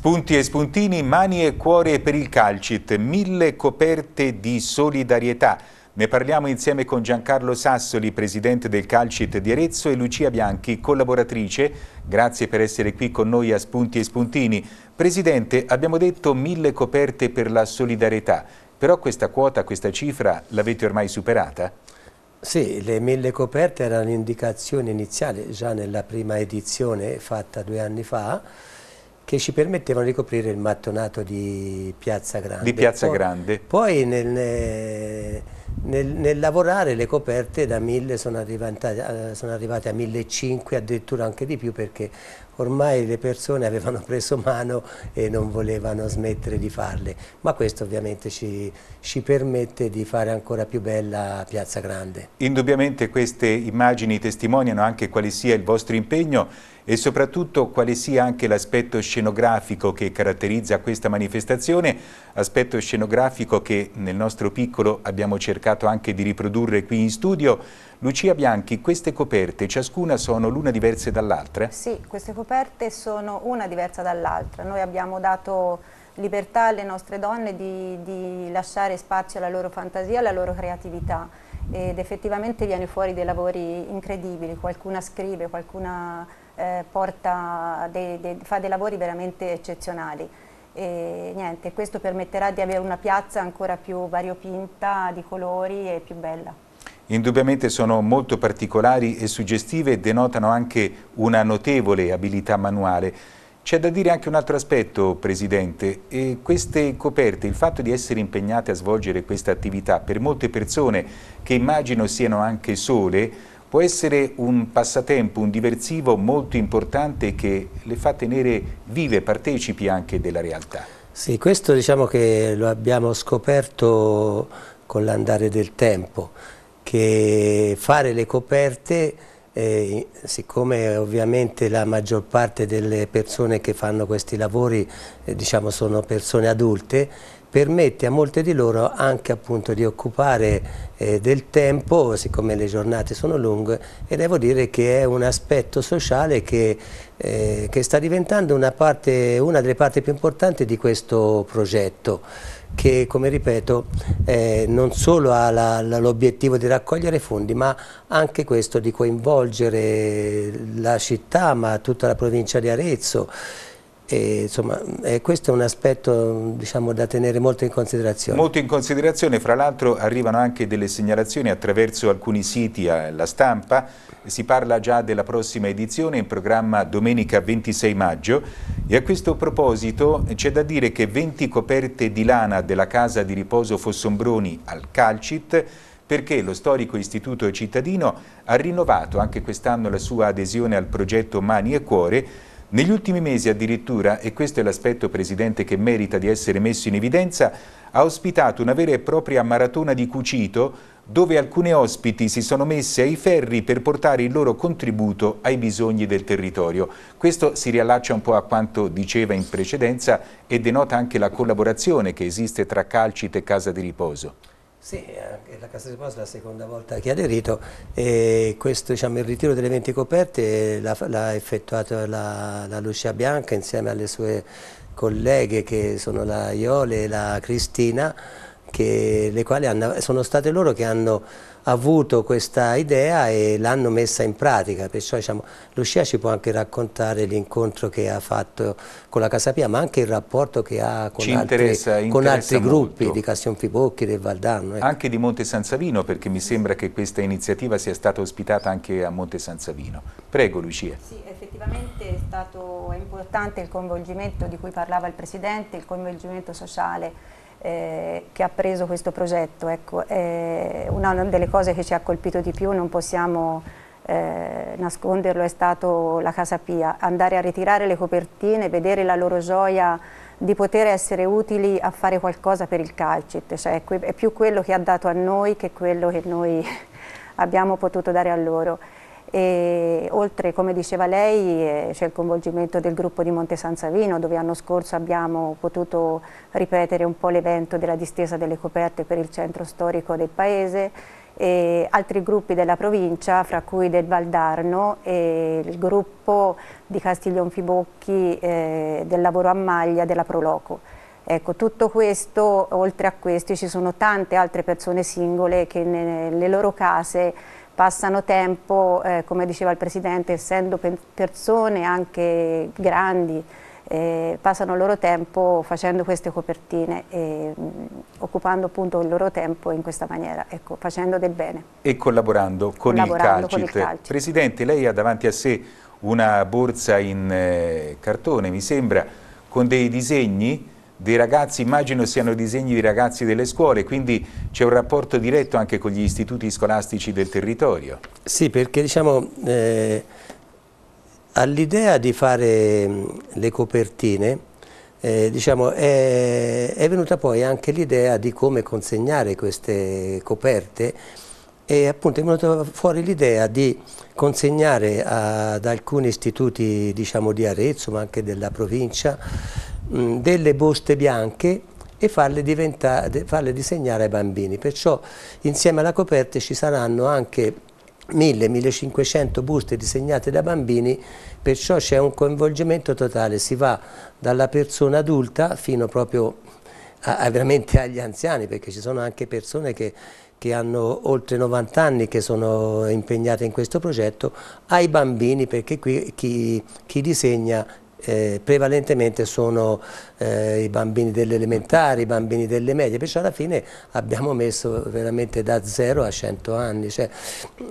Spunti e spuntini, mani e cuore per il Calcit, mille coperte di solidarietà. Ne parliamo insieme con Giancarlo Sassoli, presidente del Calcit di Arezzo e Lucia Bianchi, collaboratrice. Grazie per essere qui con noi a Spunti e Spuntini. Presidente, abbiamo detto mille coperte per la solidarietà, però questa quota, questa cifra l'avete ormai superata? Sì, le mille coperte erano un'indicazione iniziale già nella prima edizione fatta due anni fa che ci permettevano di coprire il mattonato di Piazza Grande. Di Piazza poi, Grande. Poi nel, nel, nel, lavorare le coperte da 1000 sono, eh, sono arrivate a 1500, addirittura anche di più perché ormai le persone avevano preso mano e non volevano smettere di farle, ma questo ovviamente ci, ci permette di fare ancora più bella Piazza Grande. Indubbiamente queste immagini testimoniano anche quale sia il vostro impegno e soprattutto quale sia anche l'aspetto scenografico che caratterizza questa manifestazione, aspetto scenografico che nel nostro piccolo abbiamo cercato anche di riprodurre qui in studio, Lucia Bianchi, queste coperte ciascuna sono l'una diverse dall'altra? Sì, queste coperte sono una diversa dall'altra. Noi abbiamo dato libertà alle nostre donne di, di, lasciare spazio alla loro fantasia, alla loro creatività ed effettivamente viene fuori dei lavori incredibili, qualcuna scrive, qualcuna eh, dei, dei, fa dei lavori veramente eccezionali. E, niente, questo permetterà di avere una piazza ancora più variopinta di colori e più bella indubbiamente sono molto particolari e suggestive e denotano anche una notevole abilità manuale. C'è da dire anche un altro aspetto, Presidente, e queste coperte, il fatto di essere impegnate a svolgere questa attività per molte persone che immagino siano anche sole, può essere un passatempo, un diversivo molto importante che le fa tenere vive, partecipi anche della realtà. Sì, questo diciamo che lo abbiamo scoperto con l'andare del tempo che fare le coperte, eh, siccome ovviamente la maggior parte delle persone che fanno questi lavori eh, diciamo sono persone adulte, permette a molte di loro anche appunto di occupare eh, del tempo, siccome le giornate sono lunghe, e devo dire che è un aspetto sociale che, eh, che sta diventando una, parte, una delle parti più importanti di questo progetto che come ripeto eh, non solo ha l'obiettivo di raccogliere fondi ma anche questo di coinvolgere la città ma tutta la provincia di Arezzo e, insomma, eh, questo è un aspetto diciamo, da tenere molto in considerazione. Molto in considerazione, fra l'altro arrivano anche delle segnalazioni attraverso alcuni siti alla eh, stampa, si parla già della prossima edizione in programma domenica 26 maggio e a questo proposito c'è da dire che 20 coperte di lana della casa di riposo Fossombroni al Calcit perché lo storico istituto cittadino ha rinnovato anche quest'anno la sua adesione al progetto Mani e Cuore negli ultimi mesi addirittura, e questo è l'aspetto Presidente che merita di essere messo in evidenza, ha ospitato una vera e propria maratona di cucito dove alcune ospiti si sono messe ai ferri per portare il loro contributo ai bisogni del territorio. Questo si riallaccia un po' a quanto diceva in precedenza e denota anche la collaborazione che esiste tra Calcite e Casa di Riposo. Sì, eh, la Cassa di Deposito è la seconda volta che ha aderito e questo, diciamo, il ritiro delle 20 coperte l'ha effettuato la, la Lucia Bianca insieme alle sue colleghe che sono la Iole e la Cristina, che, le quali hanno, sono state loro che hanno avuto questa idea e l'hanno messa in pratica, perciò diciamo, Lucia ci può anche raccontare l'incontro che ha fatto con la Casa Pia, ma anche il rapporto che ha con, altri, interessa, interessa con altri, gruppi molto. di Castionfibocchi, del Valdanno. Ecco. Anche di Monte San Savino, perché mi sembra che questa iniziativa sia stata ospitata anche a Monte San Savino. Prego Lucia. Sì, effettivamente è stato importante il coinvolgimento di cui parlava il Presidente, il coinvolgimento sociale eh, che ha preso questo progetto. Ecco, eh, una delle cose che ci ha colpito di più, non possiamo eh, nasconderlo, è stato la Casa Pia, andare a ritirare le copertine, vedere la loro gioia di poter essere utili a fare qualcosa per il calcit, cioè è più quello che ha dato a noi che quello che noi abbiamo potuto dare a loro e oltre come diceva lei eh, c'è il coinvolgimento del gruppo di Monte San Savino dove l'anno scorso abbiamo potuto ripetere un po' l'evento della distesa delle coperte per il centro storico del paese e altri gruppi della provincia fra cui del Valdarno e il gruppo di Castiglionfibocchi eh, del lavoro a maglia della Proloco. Ecco, tutto questo, oltre a questi, ci sono tante altre persone singole che nelle loro case passano tempo, eh, come diceva il Presidente, essendo pe persone anche grandi, eh, passano il loro tempo facendo queste copertine e mh, mm, occupando appunto il loro tempo in questa maniera, ecco, facendo del bene. E collaborando con, collaborando il, Calcit. con il Calcit. Presidente, lei ha davanti a sé una borsa in eh, cartone, mi sembra, con dei disegni dei ragazzi, immagino siano disegni di ragazzi delle scuole, quindi c'è un rapporto diretto anche con gli istituti scolastici del territorio. Sì, perché diciamo, eh, all'idea di fare mm, le copertine eh, diciamo, è, è, venuta poi anche l'idea di come consegnare queste coperte e appunto è venuta fuori l'idea di consegnare ad alcuni istituti diciamo, di Arezzo ma anche della provincia Mm, delle buste bianche e farle, farle disegnare ai bambini. Perciò insieme alla coperta ci saranno anche 1000-1500 buste disegnate da bambini, perciò c'è un coinvolgimento totale, si va dalla persona adulta fino proprio a, a veramente agli anziani, perché ci sono anche persone che, che, hanno oltre 90 anni che sono impegnate in questo progetto, ai bambini, perché qui chi, chi disegna eh, prevalentemente sono eh, i bambini delle elementari, i bambini delle medie, perciò alla fine abbiamo messo veramente da 0 a 100 anni, cioè,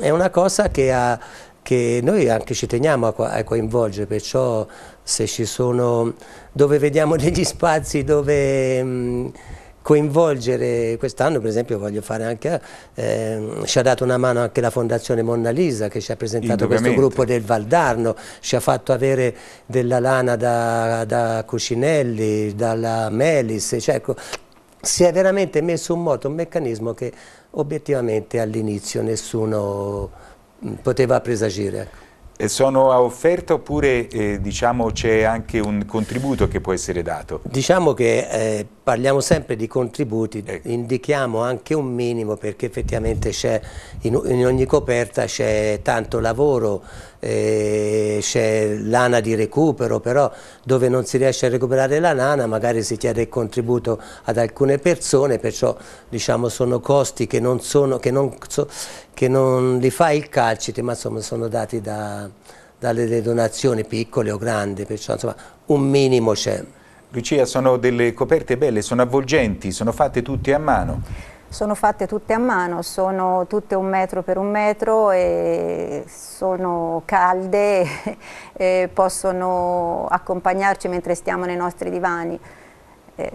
è una cosa che, ha, che noi anche ci teniamo a, a coinvolgere, perciò se ci sono, dove vediamo degli spazi dove... Mh, coinvolgere quest'anno, per esempio voglio fare anche, ehm, ci ha dato una mano anche la Fondazione Mona Lisa che ci ha presentato questo gruppo del Valdarno, ci ha fatto avere della lana da, da Cucinelli, dalla Melis, cioè, ecco, si è veramente messo in moto un meccanismo che obiettivamente all'inizio nessuno poteva presagire. Ecco sono a offerta oppure eh, diciamo, c'è anche un contributo che può essere dato? Diciamo che eh, parliamo sempre di contributi, ecco. indichiamo anche un minimo perché effettivamente in, in ogni coperta c'è tanto lavoro eh, c'è lana di recupero, però dove non si riesce a recuperare la lana magari si chiede il contributo ad alcune persone, perciò diciamo, sono costi che non, sono, che non, che non li fa il calcite, ma insomma, sono dati da, dalle donazioni piccole o grandi, perciò insomma, un minimo c'è. Lucia, sono delle coperte belle, sono avvolgenti, sono fatte tutte a mano sono fatte tutte a mano, sono tutte un metro per un metro e sono calde e possono accompagnarci mentre stiamo nei nostri divani. Eh,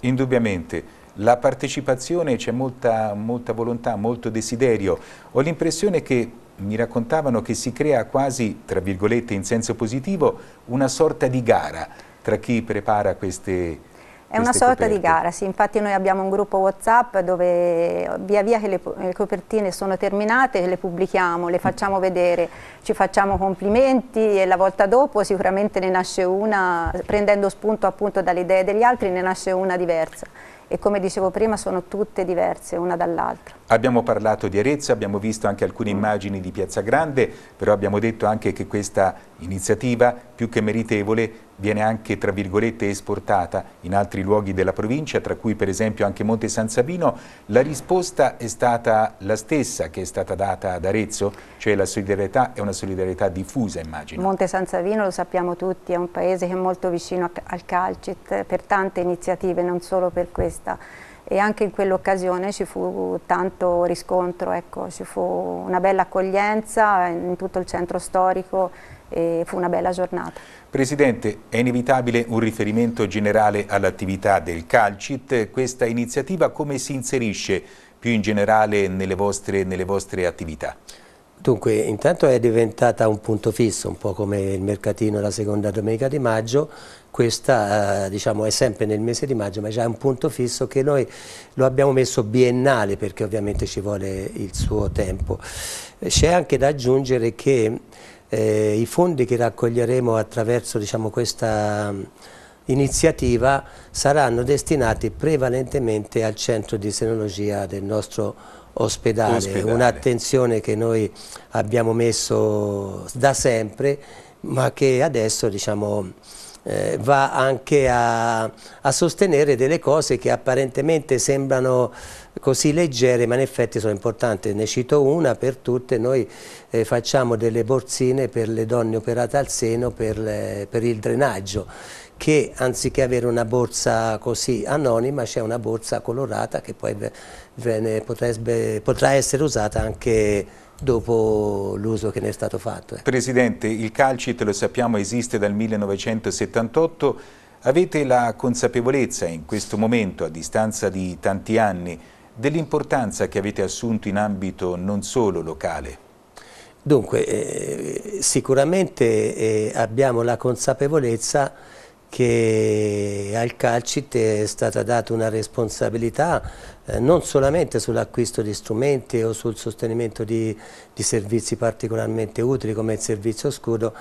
Indubbiamente. La partecipazione, c'è molta, molta volontà, molto desiderio. Ho l'impressione che mi raccontavano che si crea quasi, tra virgolette in senso positivo, una sorta di gara tra chi prepara queste è una sorta coperte. di gara, sì, infatti noi abbiamo un gruppo Whatsapp dove via via che le, le copertine sono terminate le pubblichiamo, le facciamo vedere, ci facciamo complimenti e la volta dopo sicuramente ne nasce una, prendendo spunto appunto dalle idee degli altri, ne nasce una diversa e come dicevo prima sono tutte diverse una dall'altra. Abbiamo parlato di Arezzo, abbiamo visto anche alcune immagini di Piazza Grande, però abbiamo detto anche che questa iniziativa più che meritevole viene anche tra virgolette esportata in altri luoghi della provincia, tra cui per esempio anche Monte San Sabino, la risposta è stata la stessa che è stata data ad Arezzo, cioè la solidarietà è una solidarietà diffusa immagino. Monte San Sabino lo sappiamo tutti, è un paese che è molto vicino al Calcit per tante iniziative, non solo per questa e anche in quell'occasione ci fu tanto riscontro, ecco, ci fu una bella accoglienza in tutto il centro storico e fu una bella giornata. Presidente, è inevitabile un riferimento generale all'attività del Calcit, questa iniziativa come si inserisce più in generale nelle vostre, nelle vostre attività? Dunque, intanto è diventata un punto fisso, un po' come il mercatino la seconda domenica di maggio, questa eh, diciamo, è sempre nel mese di maggio, ma è già un punto fisso che noi lo abbiamo messo biennale perché ovviamente ci vuole il suo tempo. C'è anche da aggiungere che eh, i fondi che raccoglieremo attraverso diciamo, questa mm, iniziativa saranno destinati prevalentemente al centro di senologia del nostro ospedale, ospedale. un'attenzione che noi abbiamo messo da sempre ma che adesso diciamo, eh, va anche a, a, sostenere delle cose che apparentemente sembrano così leggere ma in effetti sono importanti. Ne cito una per tutte, noi eh, facciamo delle borsine per le donne operate al seno per, le, per il drenaggio che anziché avere una borsa così anonima c'è una borsa colorata che poi vene, potrebbe, potrà essere usata anche dopo l'uso che ne è stato fatto. Eh. Presidente, il Calcit, lo sappiamo, esiste dal 1978. Avete la consapevolezza in questo momento, a distanza di tanti anni, dell'importanza che avete assunto in ambito non solo locale? Dunque, eh, sicuramente eh, abbiamo la consapevolezza che al Calcite è stata data una responsabilità eh, non solamente sull'acquisto di strumenti o sul sostenimento di, di, servizi particolarmente utili come il servizio scudo,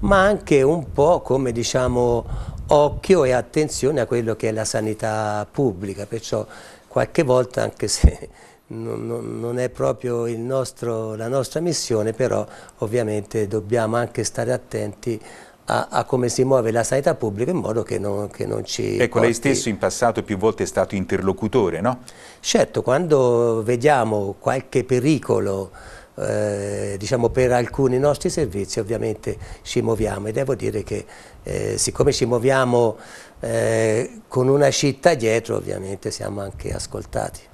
ma anche un po' come diciamo occhio e attenzione a quello che è la sanità pubblica, perciò qualche volta anche se non, non è proprio nostro, la nostra missione, però ovviamente dobbiamo anche stare attenti a, a, come si muove la sanità pubblica in modo che non, che non ci... Ecco, porti... lei stesso in passato più volte è stato interlocutore, no? Certo, quando vediamo qualche pericolo eh, diciamo per alcuni nostri servizi ovviamente ci muoviamo e devo dire che eh, siccome ci muoviamo eh, con una città dietro ovviamente siamo anche ascoltati.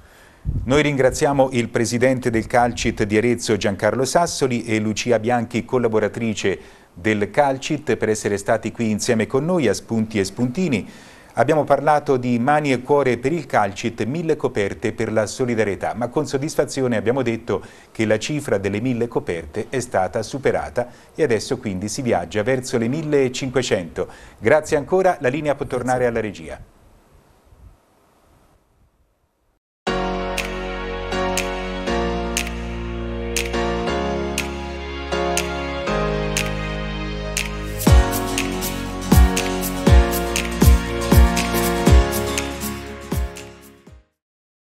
Noi ringraziamo il presidente del Calcit di Arezzo Giancarlo Sassoli e Lucia Bianchi, collaboratrice del Calcit, per essere stati qui insieme con noi a Spunti e Spuntini. Abbiamo parlato di Mani e Cuore per il Calcit, mille coperte per la solidarietà, ma con soddisfazione abbiamo detto che la cifra delle mille coperte è stata superata e adesso quindi si viaggia verso le 1500. Grazie ancora, la linea può tornare alla regia.